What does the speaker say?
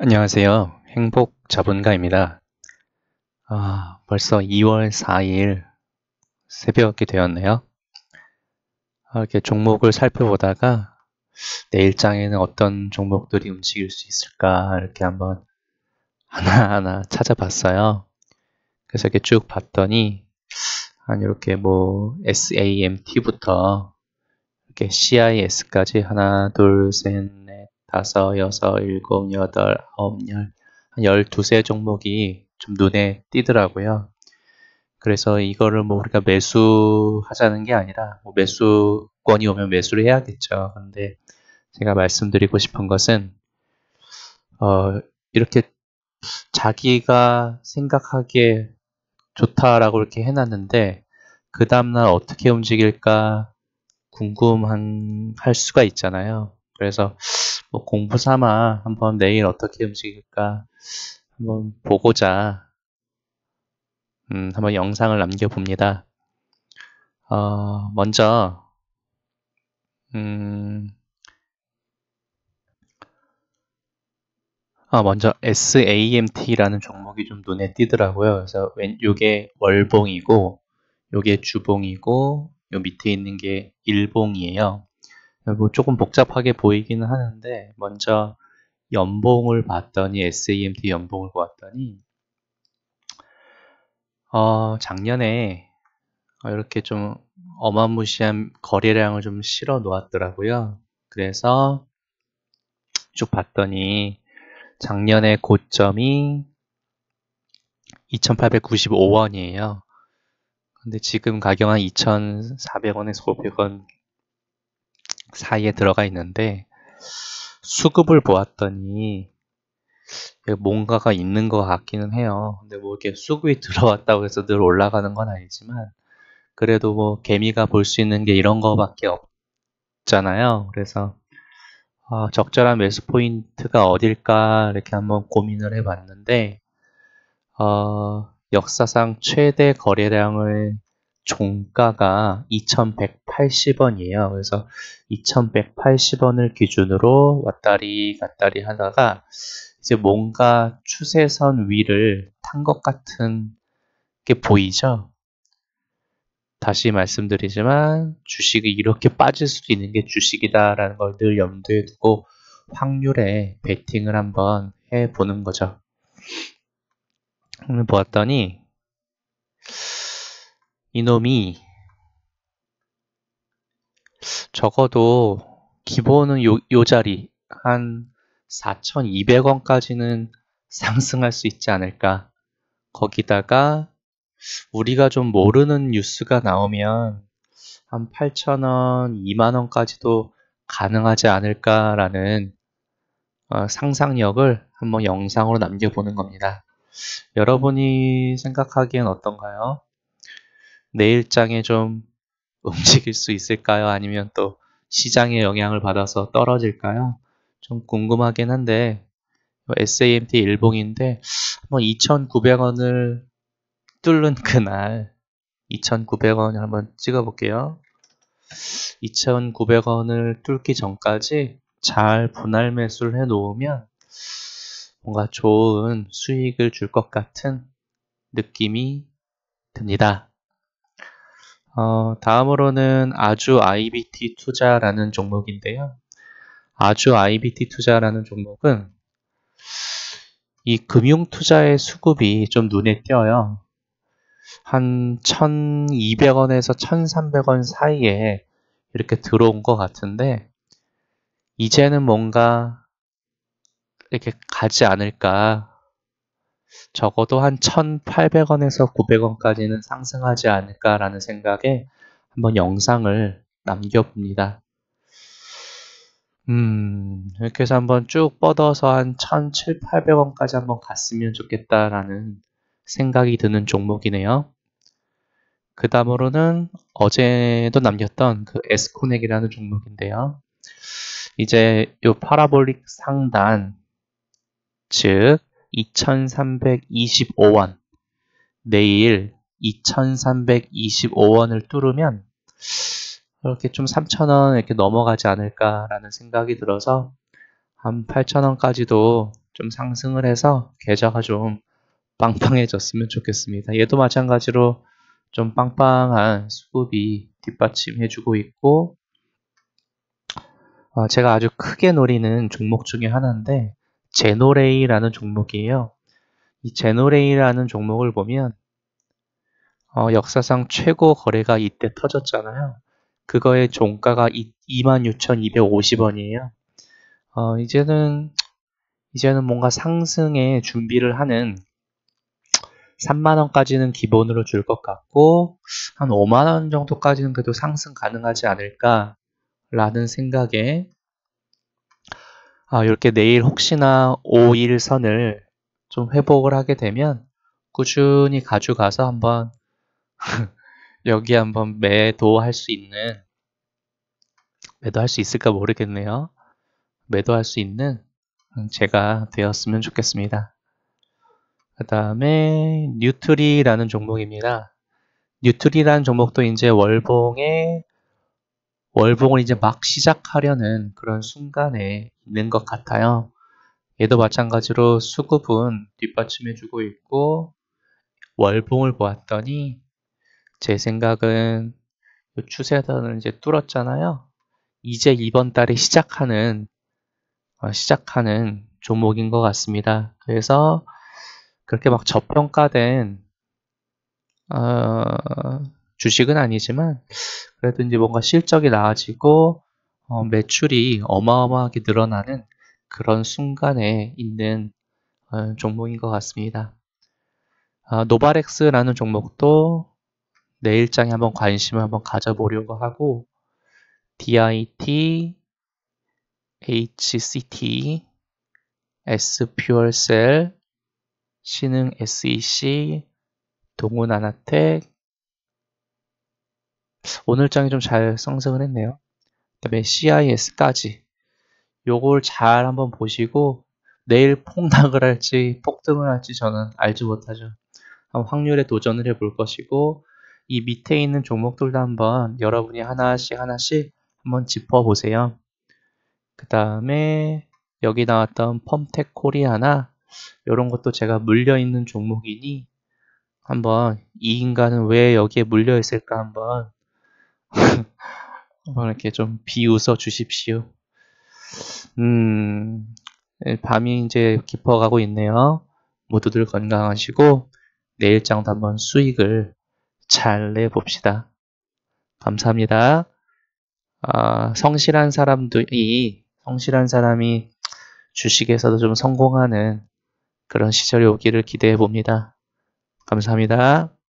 안녕하세요. 행복 자본가입니다. 아, 벌써 2월 4일 새벽이 되었네요. 아, 이렇게 종목을 살펴보다가 내일장에는 어떤 종목들이 움직일 수 있을까 이렇게 한번 하나하나 찾아봤어요. 그래서 이렇게 쭉 봤더니 한 이렇게 뭐 SAMT부터 이렇게 CIS까지 하나 둘셋 다섯, 여섯, 일곱, 여덟, 아홉, 열, 한 열두세 종목이 좀 눈에 띄더라고요. 그래서 이거를 뭐 우리가 매수하자는 게 아니라 뭐 매수권이 오면 매수를 해야겠죠. 근데 제가 말씀드리고 싶은 것은 어, 이렇게 자기가 생각하기에 좋다라고 이렇게 해놨는데 그 다음날 어떻게 움직일까 궁금한 할 수가 있잖아요. 그래서 뭐 공부 삼아 한번 내일 어떻게 움직일까 한번 보고자 음, 한번 영상을 남겨봅니다. 어, 먼저 음, 아, 먼저 SAMT라는 종목이 좀 눈에 띄더라고요. 그래서 요게 월봉이고 요게 주봉이고 요 밑에 있는 게 일봉이에요. 뭐 조금 복잡하게 보이기는 하는데 먼저 연봉을 봤더니 SAMT 연봉을 보았더니 어, 작년에 이렇게 좀 어마무시한 거래량을 좀 실어 놓았더라고요. 그래서 쭉 봤더니 작년에 고점이 2,895원이에요. 근데 지금 가격은 2,400원에서 500원 사이에 들어가 있는데 수급을 보았더니 뭔가가 있는 것 같기는 해요. 근데 뭐 이렇게 수급이 들어왔다고 해서 늘 올라가는 건 아니지만 그래도 뭐 개미가 볼 수 있는 게 이런 거밖에 없잖아요. 그래서 아, 적절한 매수 포인트가 어딜까 이렇게 한번 고민을 해봤는데 어, 역사상 최대 거래량을 종가가 2180원이에요. 그래서 2180원을 기준으로 왔다리 갔다리 하다가 이제 뭔가 추세선 위를 탄 것 같은 게 보이죠? 다시 말씀드리지만 주식이 이렇게 빠질 수도 있는 게 주식이다라는 걸 늘 염두에 두고 확률에 베팅을 한번 해보는 거죠. 오늘 보았더니 이놈이 적어도 기본은 요, 요 자리 한 4,200원까지는 상승할 수 있지 않을까. 거기다가 우리가 좀 모르는 뉴스가 나오면 한 8,000원, 2만원까지도 가능하지 않을까라는 어, 상상력을 한번 영상으로 남겨보는 겁니다. 여러분이 생각하기엔 어떤가요? 내 일장에 좀 움직일 수 있을까요? 아니면 또 시장의 영향을 받아서 떨어질까요? 좀 궁금하긴 한데 뭐 SAMT 일봉인데 한번 2,900원을 뚫는 그날 2,900원을 한번 찍어볼게요. 2,900원을 뚫기 전까지 잘 분할 매수를 해놓으면 뭔가 좋은 수익을 줄 것 같은 느낌이 듭니다. 어, 다음으로는 아주 IBT 투자라는 종목인데요. 아주 IBT 투자라는 종목은 이 금융 투자의 수급이 좀 눈에 띄어요. 한 1200원에서 1300원 사이에 이렇게 들어온 것 같은데, 이제는 뭔가 이렇게 가지 않을까 적어도 한 1,800원에서 900원까지는 상승하지 않을까라는 생각에 한번 영상을 남겨봅니다. 음, 이렇게 해서 한번 쭉 뻗어서 한 1,700원까지 한번 갔으면 좋겠다라는 생각이 드는 종목이네요. 그 다음으로는 어제도 남겼던 그 에스코넥이라는 종목인데요. 이제 이 파라볼릭 상단, 즉, 2,325원. 내일 2,325원을 뚫으면 이렇게 좀 3,000원 이렇게 넘어가지 않을까라는 생각이 들어서 한 8,000원까지도 좀 상승을 해서 계좌가 좀 빵빵해졌으면 좋겠습니다. 얘도 마찬가지로 좀 빵빵한 수급이 뒷받침해주고 있고 어, 제가 아주 크게 노리는 종목 중에 하나인데 제노레이라는 종목이에요. 이 제노레이라는 종목을 보면 어, 역사상 최고 거래가 이때 터졌잖아요. 그거의 종가가 26,250원이에요. 어, 이제는 이제는 뭔가 상승에 준비를 하는 3만원까지는 기본으로 줄 것 같고, 한 5만원 정도까지는 그래도 상승 가능하지 않을까라는 생각에 아, 이렇게 내일 혹시나 5일선을 좀 회복을 하게 되면 꾸준히 가져가서 한번 여기 한번 매도할 수 있는 매도할 수 있을까 모르겠네요. 매도할 수 있는 음, 제가 되었으면 좋겠습니다. 그 다음에 뉴트리라는 종목입니다. 뉴트리라는 종목도 이제 월봉에 월봉을 이제 막 시작하려는 그런 순간에 있는 것 같아요. 얘도 마찬가지로 수급은 뒷받침해주고 있고 월봉을 보았더니 제 생각은 추세선을 이제 뚫었잖아요. 이제 이번 달에 시작하는 어, 시작하는 종목인 것 같습니다. 그래서 그렇게 막 저평가된 어, 주식은 아니지만 그래도 이제 뭔가 실적이 나아지고 어, 매출이 어마어마하게 늘어나는 그런 순간에 있는 어, 종목인 것 같습니다. 아, 노바렉스라는 종목도 내일장에 한번 관심을 한번 가져보려고 하고 DIT, HCT, S퓨얼셀, 신흥 SEC, 동훈아나텍, 오늘 장이 좀잘 상승을 했네요. 그 다음에 CIS까지 요걸 잘 한번 보시고 내일 폭락을 할지 폭등을 할지 저는 알지 못하죠. 확률에 도전을 해 볼 것이고 이 밑에 있는 종목들도 한번 여러분이 하나씩 하나씩 한번 짚어보세요. 그 다음에 여기 나왔던 펌텍 코리아나 이런 것도 제가 물려있는 종목이니 한번 이 인간은 왜 여기에 물려있을까 한번 한번 이렇게 좀 비웃어 주십시오. 음, 네, 밤이 이제 깊어가고 있네요. 모두들 건강하시고 내일장도 한번 수익을 잘 내봅시다. 감사합니다. 아, 성실한 사람들이 성실한 사람이 주식에서도 좀 성공하는 그런 시절이 오기를 기대해 봅니다. 감사합니다.